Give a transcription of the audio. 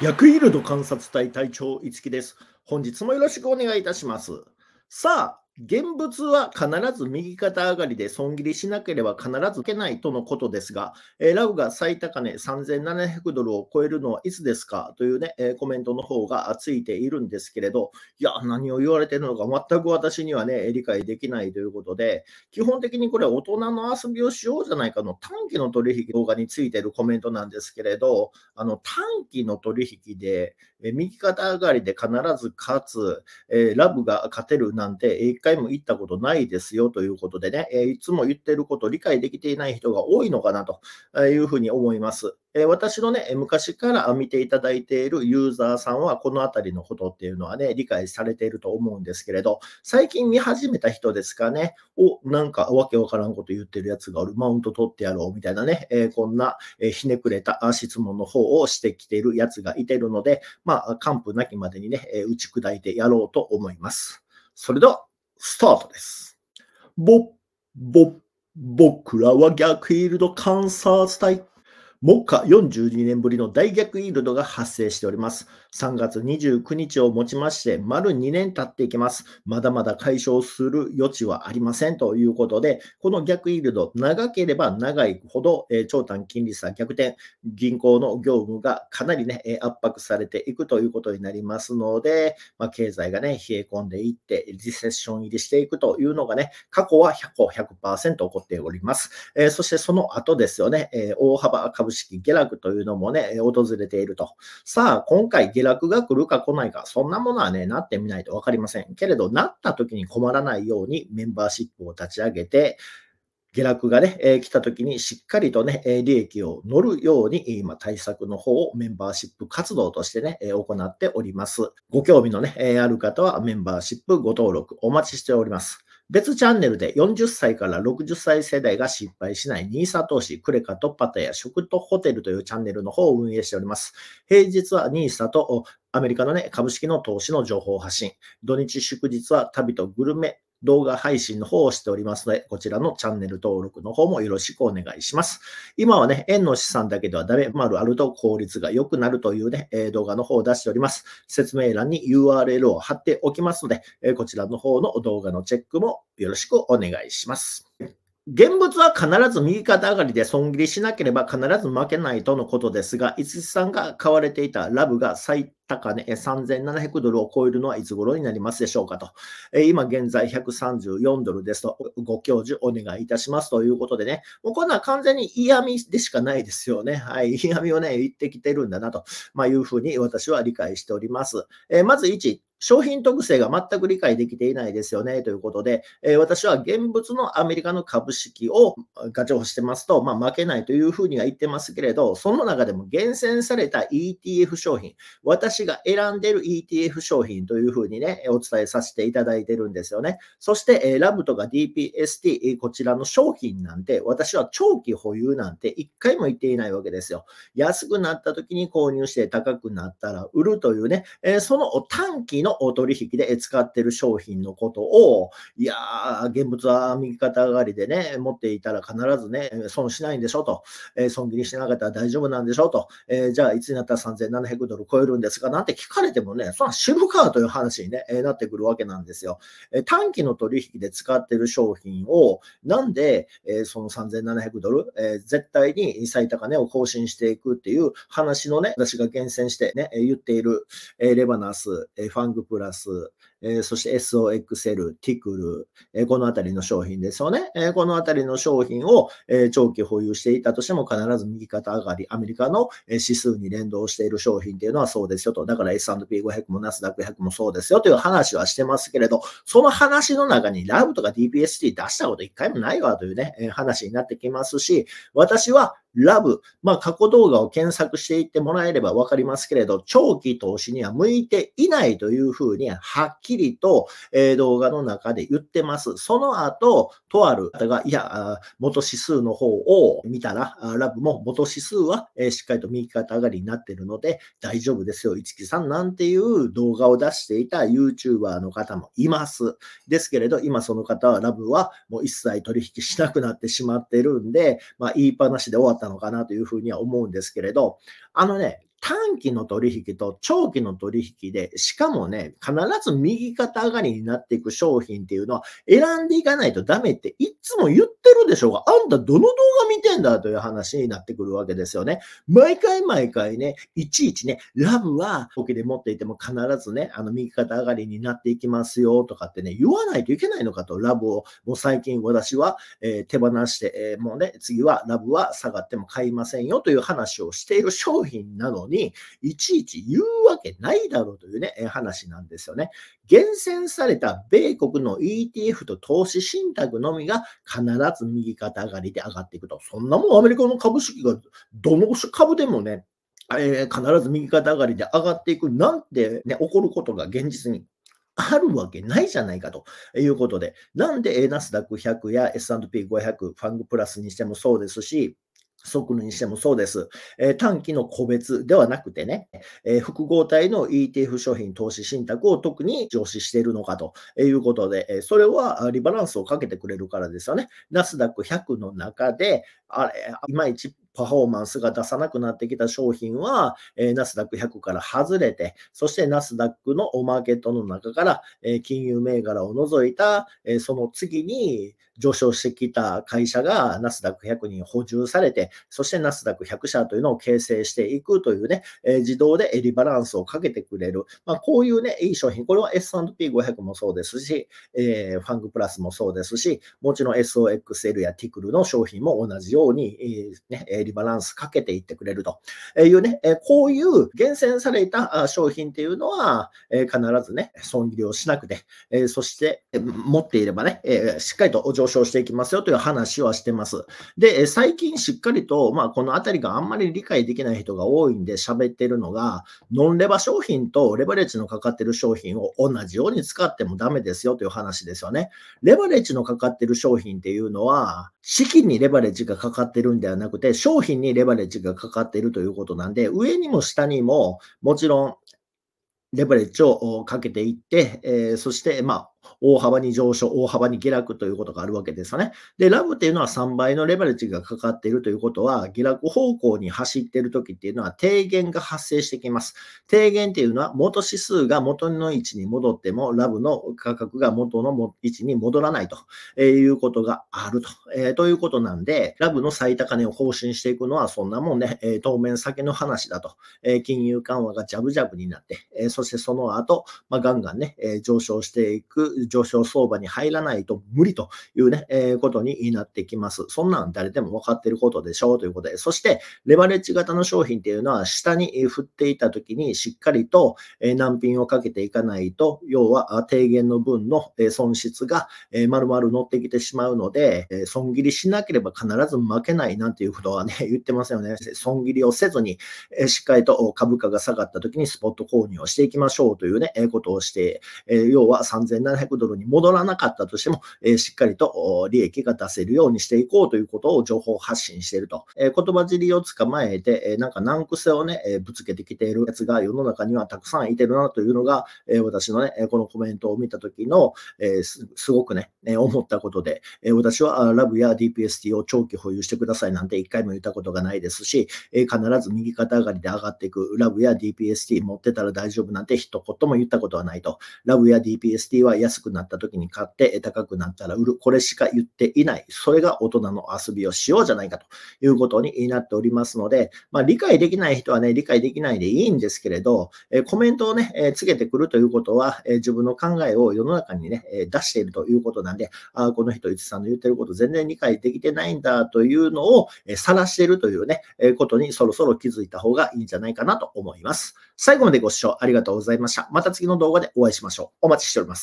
薬イールド観察隊隊長いつきです。本日もよろしくお願いいたします。さあ、現物は必ず右肩上がりで損切りしなければ必ず受けないとのことですが、えー、ラウが最高値3700ドルを超えるのはいつですかというね、えー、コメントの方がついているんですけれど、いや、何を言われてるのか全く私にはね、理解できないということで、基本的にこれ大人の遊びをしようじゃないかの短期の取引動画についているコメントなんですけれど、あの短期の取引で、え右肩上がりで必ず勝つ、えラブが勝てるなんて、一回も言ったことないですよということでね、えいつも言ってることを理解できていない人が多いのかなというふうに思います。え私のね、昔から見ていただいているユーザーさんは、このあたりのことっていうのはね、理解されていると思うんですけれど、最近見始めた人ですかね、お、なんかわけわからんこと言ってるやつがおる、マウント取ってやろうみたいなね、えこんな、えひねくれた質問の方をしてきているやつがいてるので、まあ、完膚なきまでにね、え打ち砕いてやろうと思います。それでは、スタートです。ぼ、ぼ、僕らは逆イールド観察隊。目下42年ぶりの大逆イールドが発生しております。3月29日をもちまして、丸2年経っていきます。まだまだ解消する余地はありませんということで、この逆イールド、長ければ長いほど、えー、長短金利差逆転、銀行の業務がかなりね、圧迫されていくということになりますので、まあ、経済がね、冷え込んでいって、リセッション入りしていくというのがね、過去は100個100%起こっております。えー、そしてその後ですよね、えー、大幅株式下落というのもね、訪れていると。さあ、今回下落が来るか来ないか、そんなものはね、なってみないと分かりません。けれど、なった時に困らないようにメンバーシップを立ち上げて、下落がね、えー、来た時にしっかりとね、利益を乗るように、今、対策の方をメンバーシップ活動としてね、え行っております。ご興味のね、えある方はメンバーシップご登録お待ちしております。別チャンネルで40歳から60歳世代が失敗しない NISA 投資、クレカとパタヤ、食とホテルというチャンネルの方を運営しております。平日は NISA とアメリカのね、株式の投資の情報発信。土日祝日は旅とグルメ動画配信の方をしておりますので、こちらのチャンネル登録の方もよろしくお願いします。今はね、円の資産だけではダメ、丸あると効率が良くなるというね、動画の方を出しております。説明欄に URL を貼っておきますので、こちらの方の動画のチェックもよろしくお願いします。現物は必ず右肩上がりで損切りしなければ必ず負けないとのことですが、五木さんが買われていたラブが最高値、3700ドルを超えるのはいつ頃になりますでしょうかと。え今現在134ドルですと、ご教授お願いいたしますということでね、もうこんな完全に嫌味でしかないですよね。はい、嫌味をね、言ってきてるんだなと、まあ、いうふうに私は理解しております。えまず1、商品特性が全く理解できていないですよねということで、え私は現物のアメリカの株式をガチョウしてますと、まあ、負けないというふうには言ってますけれど、その中でも厳選された ETF 商品、私私が選んでる ETF 商品というふうにね、お伝えさせていただいてるんですよね。そして、えラブとか DPST、こちらの商品なんて、私は長期保有なんて一回も言っていないわけですよ。安くなった時に購入して高くなったら売るというね、えその短期の取引で使ってる商品のことを、いやー、現物は右肩上がりでね、持っていたら必ずね、損しないんでしょと、え損切りしなかったら大丈夫なんでしょと、えじゃあいつになったら3700ドル超えるんですかなんて聞かれてもね、そら知るかという話に、ねえなってくるわけなんですよ。え短期の取引で使ってる商品を、なんで、えその3700ドル、え絶対に最高値を更新していくっていう話のね、私が厳選してね、え言っている、えレバナス、えファングプラス、えそして SOXL、ティクル、えこのあたりの商品ですよね。えこのあたりの商品を、え長期保有していたとしても必ず右肩上がり、アメリカの指数に連動している商品っていうのはそうですよと。だから S&P500 もナスダック100もそうですよという話はしてますけれど、その話の中にラブとか DPST 出したこと一回もないわというね、え話になってきますし、私はラブ、まあ、過去動画を検索していってもらえればわかりますけれど、長期投資には向いていないというふうに、はっきりと、え動画の中で言ってます。その後、とある方が、いや、元指数の方を見たら、ラブも元指数は、えしっかりと右肩上がりになってるので、大丈夫ですよ、一木さんなんていう動画を出していた YouTuber の方もいます。ですけれど、今その方はラブはもう一切取引しなくなってしまってるんで、まあ、言いっぱなしで終わったったのかなというふうには思うんですけれど、あのね、短期の取引と長期の取引で、しかもね、必ず右肩上がりになっていく商品っていうのは選んでいかないとダメっていつも言ってるでしょうが、あんたどの動画見てんだという話になってくるわけですよね。毎回毎回ね、いちいちね、ラブは時で持っていても必ずね、あの右肩上がりになっていきますよとかってね、言わないといけないのかと、ラブを、もう最近私は、えー、手放して、えー、もうね、次はラブは下がっても買いませんよという話をしている商品なのに、に、いちいち言うわけないだろうというね、話なんですよね。厳選された米国の ETF と投資信託のみが必ず右肩上がりで上がっていくと。そんなもんアメリカの株式がどの株でもね、えー、必ず右肩上がりで上がっていくなんてね、起こることが現実にあるわけないじゃないかということで、なんでナスダック100や S&P500、ファングプラスにしてもそうですし、即にしてもそうです。えー、短期の個別ではなくてね、えー、複合体の ETF 商品投資信託を特に上司しているのかということで、えー、それはリバランスをかけてくれるからですよね。ナスダック100の中で、あれ、いまいちパフォーマンスが出さなくなってきた商品は、えナスダック100から外れて、そしてナスダックのマーケットの中から、え金融銘柄を除いた、えその次に上昇してきた会社がナスダック100に補充されて、そしてナスダック100社というのを形成していくというね、え自動でリバランスをかけてくれる。まあ、こういうね、いい商品、これは S&P500 もそうですし、えファングプラスもそうですし、もちろん SOXL やティクルの商品も同じように、えね、リバランスかけていってくれるというね、えこういう厳選された商品っていうのは、え必ずね、損切りをしなくて、えそして、持っていればね、えしっかりと上昇していきますよという話はしてます。で、最近しっかりと、まあ、このあたりがあんまり理解できない人が多いんで喋ってるのが、ノンレバ商品とレバレッジのかかってる商品を同じように使ってもダメですよという話ですよね。レバレッジのかかってる商品っていうのは、資金にレバレッジがかかってるんではなくて、商品にレバレッジがかかっているということなんで、上にも下にも、もちろん、レバレッジをかけていって、えー、そして、まあ、大幅に上昇、大幅に下落ということがあるわけですよね。で、ラブっていうのは3倍のレバレッジがかかっているということは、下落方向に走っているときっていうのは、低減が発生してきます。低減っていうのは、元指数が元の位置に戻っても、ラブの価格が元の位置に戻らないと、えいうことがあると、えー、ということなんで、ラブの最高値を更新していくのは、そんなもんね、えー、当面先の話だと、え金融緩和がジャブジャブになって、えそしてその後、まあ、ガンガンね、え上昇していく上昇相場に入らないと無理というね、えー、ことになってきます。そんなん誰でも分かってることでしょうということで、そしてレバレッジ型の商品っていうのは下に振っていたときにしっかりと難品をかけていかないと、要は低減の分の損失が丸々乗ってきてしまうので、損切りしなければ必ず負けないなんていうことはね、言ってますよね。損切りをせずに、しっかりと株価が下がった時にスポット購入をしていきましょうというね、ことをして、要は3700 700ドルに戻らなかったとしても、えしっかりと利益が出せるようにしていこうということを情報発信していると。え言葉尻を捕まえて、えなんか難癖をね、えぶつけてきているやつが世の中にはたくさんいてるなというのが、え私のね、このコメントを見た時の、えすごくね、え思ったことで、え私はラブや DPST を長期保有してくださいなんて一回も言ったことがないですし、え必ず右肩上がりで上がっていくラブや DPST 持ってたら大丈夫なんて一言も言ったことはないと。ラブや DPST は安安くなった時に買って、高くなったら売る。これしか言っていない。それが大人の遊びをしようじゃないかということになっておりますので、まあ、理解できない人はね、理解できないでいいんですけれど、えコメントをね、えつけてくるということは、え自分の考えを世の中にね、え出しているということなんで、あこの人、いつさんの言ってること全然理解できてないんだというのを晒しているというね、えことにそろそろ気づいた方がいいんじゃないかなと思います。最後までご視聴ありがとうございました。また次の動画でお会いしましょう。お待ちしております。